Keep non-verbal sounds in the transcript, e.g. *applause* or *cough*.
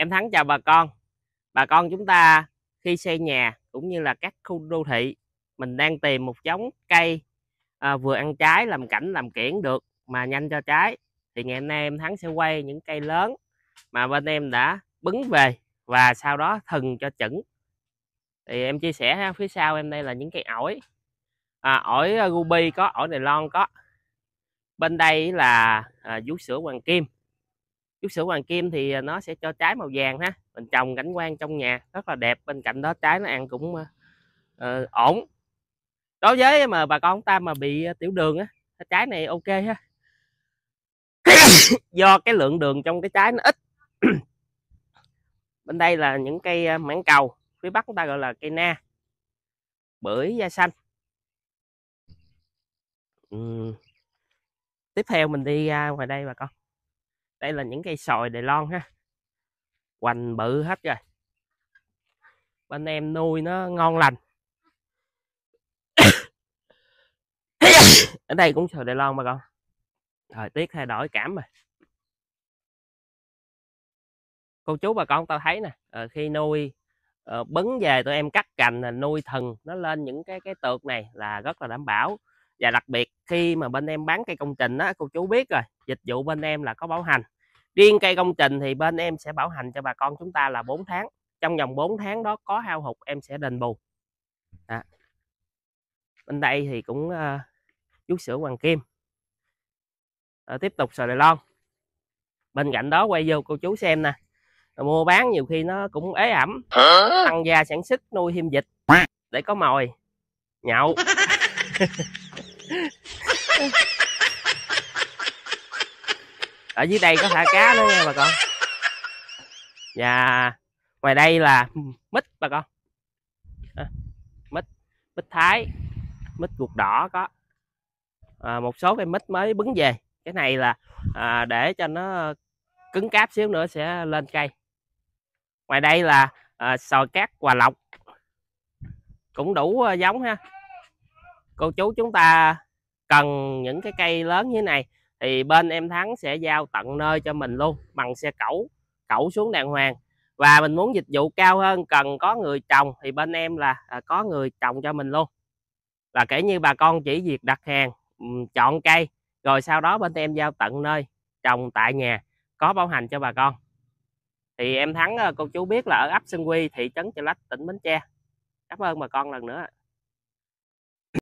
Em Thắng chào bà con. Bà con chúng ta khi xây nhà cũng như là các khu đô thị mình đang tìm một giống cây à, vừa ăn trái làm cảnh làm kiển được mà nhanh cho trái thì ngày hôm nay em Thắng sẽ quay những cây lớn mà bên em đã bứng về và sau đó thần cho chuẩn. thì em chia sẻ ha, phía sau em đây là những cây ổi à, ổi à, ruby có ổi đài loan có bên đây là à, vú sữa hoàng kim chút sữa hoàng kim thì à, nó sẽ cho trái màu vàng ha mình trồng cảnh quan trong nhà rất là đẹp bên cạnh đó trái nó ăn cũng uh, ổn đối với mà bà con ta mà bị à, tiểu đường á trái này ok ha *coughs* do cái lượng đường trong cái trái nó ít *coughs* bên đây là những cây à, mảng cầu phía bắc chúng ta gọi là cây na bưởi da xanh ừ. tiếp theo mình đi ra ngoài đây bà con đây là những cây sòi đài loan ha hoành bự hết rồi bên em nuôi nó ngon lành *coughs* ở đây cũng sòi đài loan bà con thời tiết thay đổi cảm rồi cô chú bà con tao thấy nè ờ, khi nuôi ờ, bấn về tụi em cắt cành nuôi thần nó lên những cái cái tược này là rất là đảm bảo và đặc biệt khi mà bên em bán cây công trình đó cô chú biết rồi dịch vụ bên em là có bảo hành riêng cây công trình thì bên em sẽ bảo hành cho bà con chúng ta là 4 tháng trong vòng 4 tháng đó có hao hụt em sẽ đền bù à. bên đây thì cũng uh, ờ, chú sữa hoàng kim à, tiếp tục sò đài loan bên cạnh đó quay vô cô chú xem nè Rồi mua bán nhiều khi nó cũng ế ẩm tăng gia sản xuất nuôi thêm dịch để có mồi nhậu *laughs* ở dưới đây có thả cá nữa nha bà con và dạ, ngoài đây là mít bà con à, mít mít thái mít ruột đỏ có à, một số cái mít mới bứng về cái này là à, để cho nó cứng cáp xíu nữa sẽ lên cây ngoài đây là à, sòi cát hòa lộc cũng đủ à, giống ha cô chú chúng ta cần những cái cây lớn như thế này thì bên em Thắng sẽ giao tận nơi cho mình luôn bằng xe cẩu cẩu xuống đàng hoàng và mình muốn dịch vụ cao hơn cần có người trồng thì bên em là à, có người trồng cho mình luôn và kể như bà con chỉ việc đặt hàng chọn cây rồi sau đó bên em giao tận nơi trồng tại nhà có bảo hành cho bà con thì em Thắng à, cô chú biết là ở ấp Sơn Quy thị trấn Chợ Lách tỉnh Bến Tre cảm ơn bà con lần nữa